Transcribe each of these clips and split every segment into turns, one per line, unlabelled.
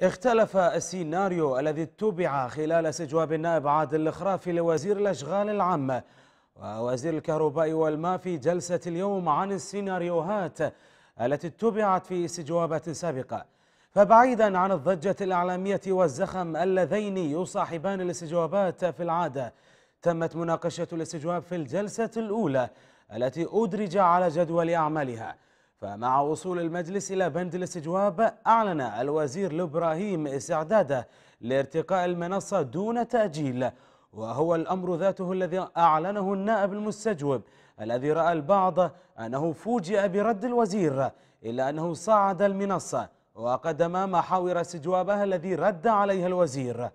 اختلف السيناريو الذي اتبع خلال استجواب النائب عادل الخرافي لوزير الأشغال العامة ووزير الكهرباء والماء في جلسة اليوم عن السيناريوهات التي اتبعت في استجوابات سابقة فبعيدا عن الضجة الإعلامية والزخم اللذين يصاحبان الاستجوابات في العادة تمت مناقشة الاستجواب في الجلسة الأولى التي أدرج على جدول أعمالها فمع وصول المجلس إلى بند الاستجواب أعلن الوزير الإبراهيم استعداده لارتقاء المنصة دون تأجيل وهو الأمر ذاته الذي أعلنه النائب المستجوب الذي رأى البعض أنه فوجئ برد الوزير إلا أنه صعد المنصة وقدم محاور استجوابها الذي رد عليها الوزير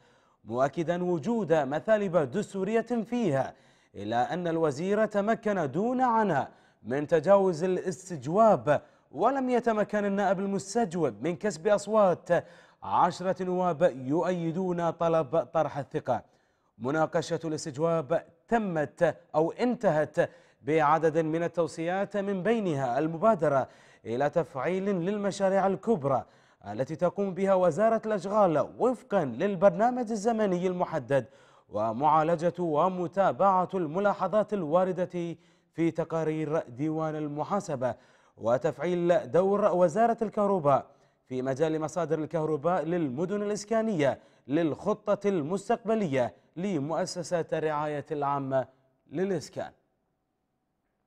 مؤكدا وجود مثالب دستورية فيها إلا أن الوزير تمكن دون عناء من تجاوز الاستجواب ولم يتمكن النائب المستجوب من كسب أصوات عشرة نواب يؤيدون طلب طرح الثقة مناقشة الاستجواب تمت أو انتهت بعدد من التوصيات من بينها المبادرة إلى تفعيل للمشاريع الكبرى التي تقوم بها وزارة الأشغال وفقا للبرنامج الزمني المحدد ومعالجة ومتابعة الملاحظات الواردة في تقارير ديوان المحاسبة وتفعيل دور وزارة الكهرباء في مجال مصادر الكهرباء للمدن الإسكانية للخطة المستقبلية لمؤسسات
الرعاية العامة للإسكان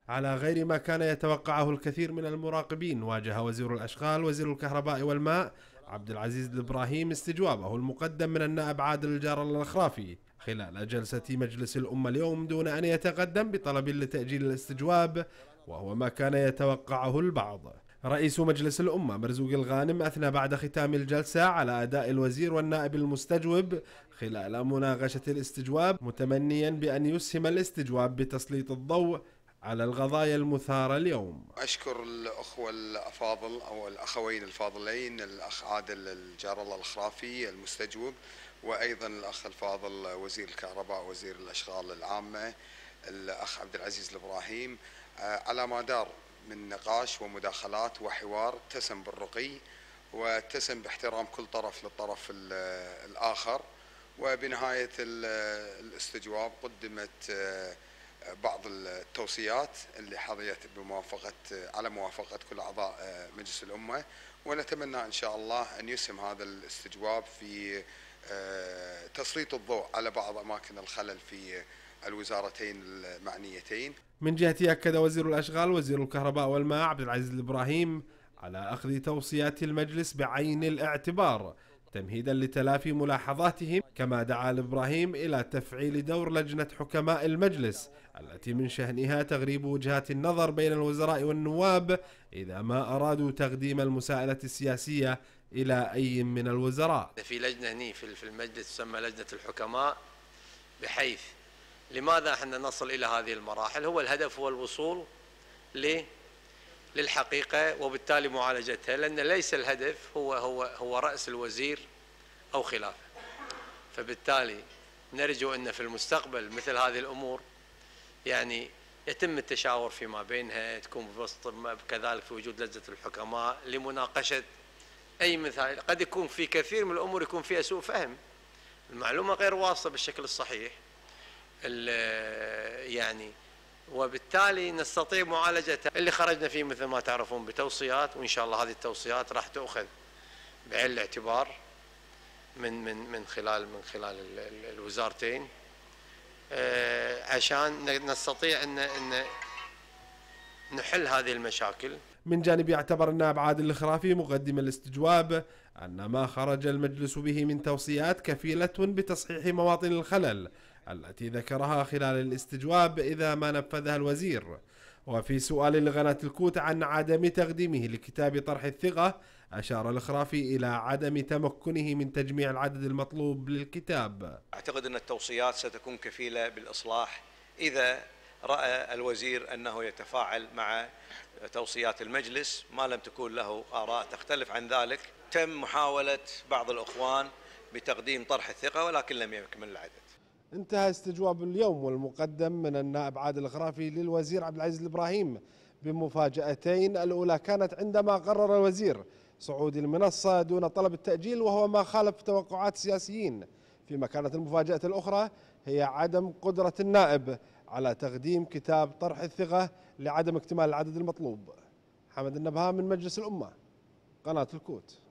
على غير ما كان يتوقعه الكثير من المراقبين واجه وزير الأشغال وزير الكهرباء والماء عبد العزيز الإبراهيم استجوابه المقدم من النائب عادل الجار الخرافي خلال جلسة مجلس الأمة اليوم دون أن يتقدم بطلب لتأجيل الاستجواب وهو ما كان يتوقعه البعض رئيس مجلس الأمة مرزوق الغانم أثنى بعد ختام الجلسة على أداء الوزير والنائب المستجوب خلال مناقشة الاستجواب متمنيا بأن يسهم الاستجواب بتسليط الضوء على القضايا المثارة اليوم
أشكر الأخوة الأفاضل أو الأخوين الفاضلين الأخ عادل الجار الله الخرافي المستجوب وأيضا الأخ الفاضل وزير الكهرباء وزير الأشغال العامة الأخ عبد العزيز الإبراهيم آه، على مدار من نقاش ومداخلات وحوار اتسم بالرقي واتسم باحترام كل طرف للطرف الآخر وبنهاية الاستجواب قدمت آه، بعض التوصيات اللي حظيت بموافقة على موافقة كل أعضاء آه، مجلس الأمة ونتمنى إن شاء الله أن يسهم هذا الاستجواب في آه، تسليط الضوء على بعض أماكن الخلل في الوزارتين المعنيتين
من جهته أكد وزير الأشغال وزير الكهرباء والماء عبد العزيز الإبراهيم على أخذ توصيات المجلس بعين الاعتبار تمهيدا لتلافي ملاحظاتهم كما دعا الإبراهيم إلى تفعيل دور لجنة حكماء المجلس التي من شأنها تغريب وجهات النظر بين الوزراء والنواب إذا ما أرادوا تقديم المساءلة السياسية إلى أي من الوزراء
في لجنة هنا في المجلس تسمى لجنة الحكماء بحيث لماذا احنا نصل إلى هذه المراحل هو الهدف هو الوصول ل للحقيقة وبالتالي معالجتها لأن ليس الهدف هو هو هو رأس الوزير أو خلافه فبالتالي نرجو أن في المستقبل مثل هذه الأمور يعني يتم التشاور فيما بينها تكون بوسط كذلك في وجود لجنة الحكماء لمناقشة أي مثال قد يكون في كثير من الأمور يكون فيها سوء فهم المعلومة غير واصلة بالشكل الصحيح يعني وبالتالي نستطيع معالجته اللي خرجنا فيه مثل ما تعرفون بتوصيات وان شاء الله هذه التوصيات راح تؤخذ بعين الاعتبار من من من خلال من خلال الوزارتين آه، عشان نستطيع ان ان نحل هذه المشاكل
من جانب يعتبر النائب عادل الخرافي مقدم الاستجواب أن ما خرج المجلس به من توصيات كفيلة بتصحيح مواطن الخلل التي ذكرها خلال الاستجواب إذا ما نفذها الوزير وفي سؤال لقناة الكوت عن عدم تقديمه لكتاب طرح الثقة أشار الخرافي إلى عدم تمكنه من تجميع العدد المطلوب للكتاب
أعتقد أن التوصيات ستكون كفيلة بالإصلاح إذا رأى الوزير أنه يتفاعل مع توصيات المجلس ما لم تكون له آراء تختلف عن ذلك تم محاولة بعض الأخوان بتقديم طرح الثقة ولكن لم يكمل العدد
انتهى استجواب اليوم والمقدم من النائب عادل الغرافي للوزير عبد العزيز الإبراهيم بمفاجأتين الأولى كانت عندما قرر الوزير صعود المنصة دون طلب التأجيل وهو ما خالف توقعات السياسيين فيما كانت المفاجأة الأخرى هي عدم قدرة النائب على تقديم كتاب طرح الثقة لعدم اكتمال العدد المطلوب حمد النبهاء من مجلس الأمة قناة الكوت